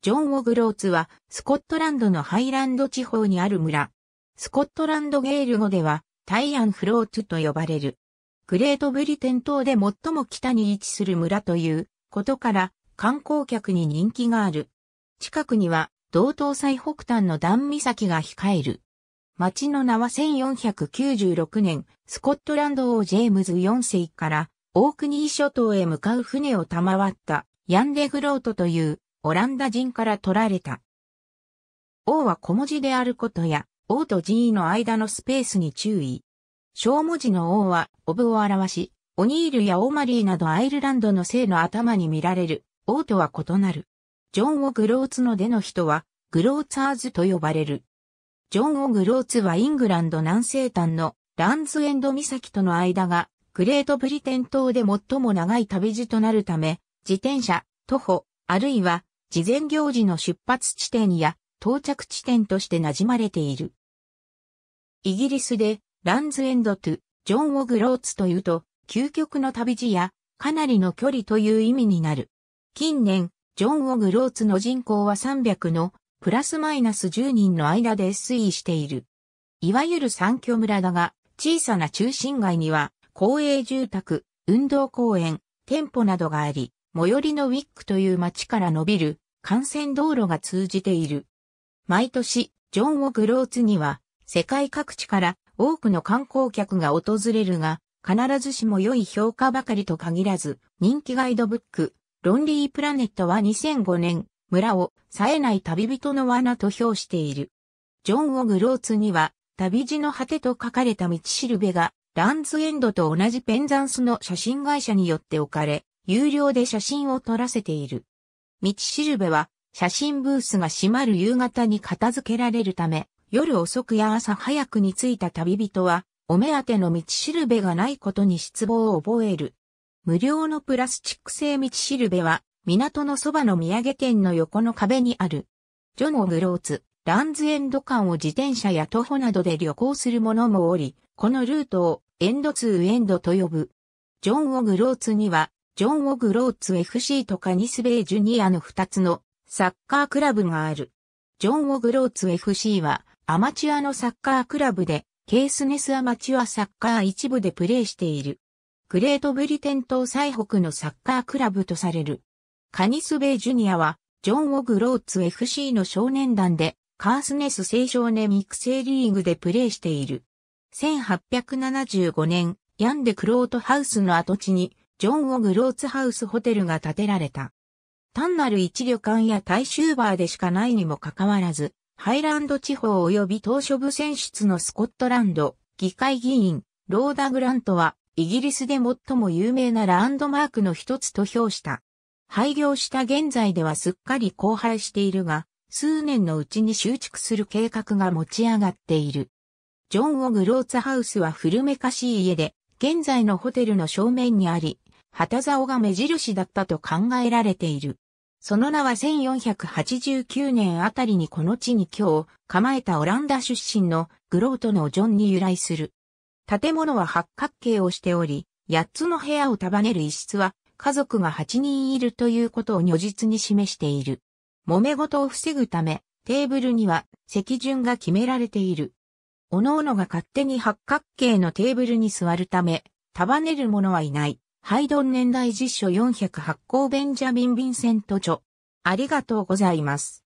ジョン・オグローツは、スコットランドのハイランド地方にある村。スコットランドゲール語では、タイアン・フローツと呼ばれる。グレートブリテン島で最も北に位置する村ということから、観光客に人気がある。近くには、道東最北端のダサ岬が控える。町の名は1496年、スコットランド王ジェームズ4世から、オークニー諸島へ向かう船を賜った、ヤンデ・グロートというオランダ人から取られた。王は小文字であることや、王と G の間のスペースに注意。小文字の王は、オブを表し、オニールやオマリーなどアイルランドの姓の頭に見られる、王とは異なる。ジョン・オ・グローツの出の人は、グローツァーズと呼ばれる。ジョン・オ・グローツはイングランド南西端のランズエンド岬との間が、グレートブリテン島で最も長い旅路となるため、自転車、徒歩、あるいは事前行事の出発地点や到着地点として馴染まれている。イギリスでランズエンドトゥ、ジョン・オグローツというと、究極の旅路やかなりの距離という意味になる。近年、ジョン・オグローツの人口は300のプラスマイナス10人の間で推移している。いわゆる三居村だが、小さな中心街には公営住宅、運動公園、店舗などがあり、最寄りのウィックという町から伸びる幹線道路が通じている。毎年、ジョン・オ・グローツには、世界各地から多くの観光客が訪れるが、必ずしも良い評価ばかりと限らず、人気ガイドブック、ロンリープラネットは2005年、村を冴えない旅人の罠と評している。ジョン・オ・グローツには、旅路の果てと書かれた道しるべが、ランズエンドと同じペンザンスの写真会社によって置かれ、有料で写真を撮らせている。道しるべは、写真ブースが閉まる夕方に片付けられるため、夜遅くや朝早くに着いた旅人は、お目当ての道しるべがないことに失望を覚える。無料のプラスチック製道しるべは、港のそばの土産店の横の壁にある。ジョン・オグローツ、ランズエンド間を自転車や徒歩などで旅行する者もおり、このルートをエンドツーエンドと呼ぶ。ジョン・オグ・ローツにはジョン・オグローツ FC とカニスベイジュニアの2つのサッカークラブがある。ジョン・オグローツ FC はアマチュアのサッカークラブでケースネスアマチュアサッカー一部でプレーしている。グレートブリテン島最北のサッカークラブとされる。カニスベイジュニアはジョン・オグローツ FC の少年団でカースネス青少年育成リーグでプレーしている。1875年、ヤンデ・クロートハウスの跡地にジョン・オグ・ローツハウスホテルが建てられた。単なる一旅館や大衆バーでしかないにもかかわらず、ハイランド地方及び島嶼部選出のスコットランド、議会議員、ローダ・グラントは、イギリスで最も有名なランドマークの一つと評した。廃業した現在ではすっかり荒廃しているが、数年のうちに修築する計画が持ち上がっている。ジョン・オグ・ローツハウスは古めかしい家で、現在のホテルの正面にあり、旗竿が目印だったと考えられている。その名は1489年あたりにこの地に今日構えたオランダ出身のグロートのジョンに由来する。建物は八角形をしており、八つの部屋を束ねる一室は家族が八人いるということを如実に示している。揉め事を防ぐため、テーブルには席順が決められている。各々が勝手に八角形のテーブルに座るため、束ねる者はいない。ハイドン年代実書4 0 8発行ベンジャミン・ヴィンセント著。ありがとうございます。